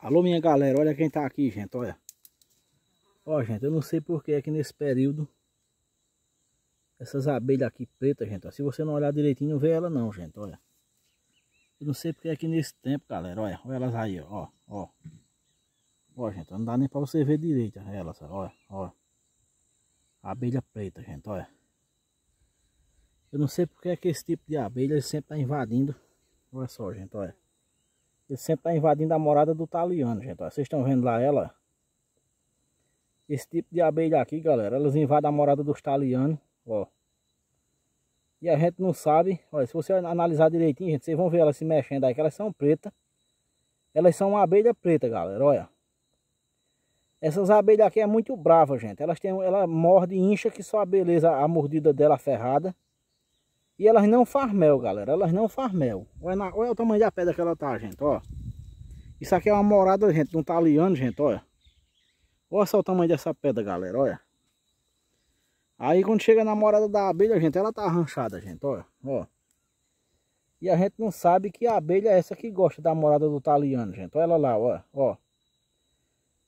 Alô minha galera, olha quem tá aqui gente, olha Ó gente, eu não sei porque é que nesse período Essas abelhas aqui pretas gente, ó, se você não olhar direitinho não vê ela não gente, olha Eu não sei porque é que nesse tempo galera, olha, olha elas aí ó, ó Ó gente, não dá nem pra você ver direito elas, olha, olha Abelha preta gente, olha Eu não sei porque é que esse tipo de abelha sempre tá invadindo Olha só gente, olha ele sempre tá invadindo a morada do taliano, gente. Vocês estão vendo lá ela? Esse tipo de abelha aqui, galera, elas invadem a morada dos talianos, ó. E a gente não sabe, olha, se você analisar direitinho, gente, vocês vão ver elas se mexendo aí, que elas são pretas. Elas são uma abelha preta, galera, olha. Essas abelhas aqui é muito brava, gente. Elas têm, ela morde e incha que só a beleza, a mordida dela é ferrada. E elas não faz mel, galera. Elas não faz mel. Olha, na, olha o tamanho da pedra que ela tá, gente, ó. Isso aqui é uma morada, gente, de um taliano, gente, olha. Olha só o tamanho dessa pedra, galera, olha. Aí quando chega na morada da abelha, gente, ela tá arranchada, gente, olha, ó. E a gente não sabe que a abelha é essa que gosta da morada do taliano, gente. Olha ela lá, ó, ó.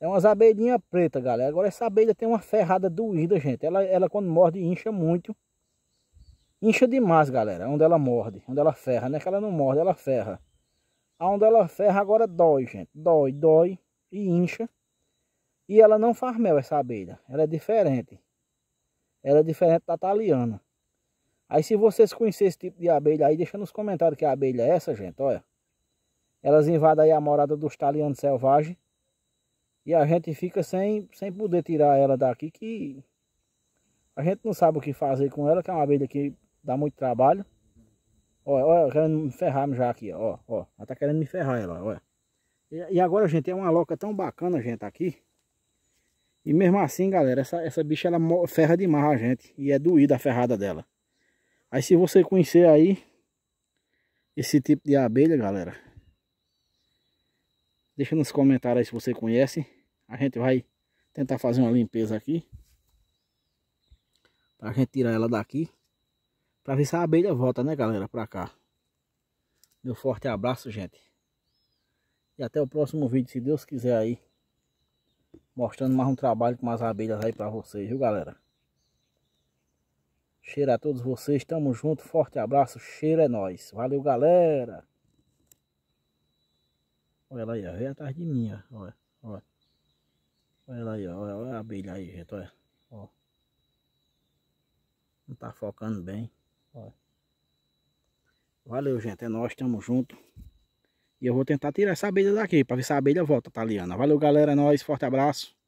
É umas abelhinhas pretas, galera. Agora essa abelha tem uma ferrada doída, gente. Ela, ela quando morde incha muito. Incha demais, galera, onde ela morde, onde ela ferra, né? Que ela não morde, ela ferra. Onde ela ferra agora dói, gente. Dói, dói e incha. E ela não faz mel, essa abelha. Ela é diferente. Ela é diferente da italiana. Aí se vocês conhecerem esse tipo de abelha aí, deixa nos comentários que abelha é essa, gente, olha. Elas invadem aí a morada dos talianos selvagens. E a gente fica sem, sem poder tirar ela daqui, que a gente não sabe o que fazer com ela, que é uma abelha que dá muito trabalho. Olha, olha, querendo me ferrar já aqui, ó, ó. Ela tá querendo me ferrar ela, olha. E, e, agora, gente, é uma loca tão bacana, gente, aqui. E mesmo assim, galera, essa, essa bicha, ela ferra demais a gente. E é doída a ferrada dela. Aí se você conhecer aí, esse tipo de abelha, galera. Deixa nos comentários aí se você conhece. A gente vai tentar fazer uma limpeza aqui. Pra gente tirar ela daqui. Pra ver se a abelha volta, né, galera, pra cá. Meu forte abraço, gente. E até o próximo vídeo, se Deus quiser aí. Mostrando mais um trabalho com as abelhas aí pra vocês, viu, galera? Cheiro a todos vocês, tamo junto, forte abraço, cheiro é nós. Valeu, galera! Olha ela aí, ó, Vem atrás de mim, ó. Olha, olha. Olha ela aí, ó, olha a abelha aí, gente, olha. Ó. Não tá focando bem. Valeu, gente. É nós, tamo junto. E eu vou tentar tirar essa abelha daqui, para ver se a abelha volta, Taliana. Valeu, galera. É nóis. Forte abraço.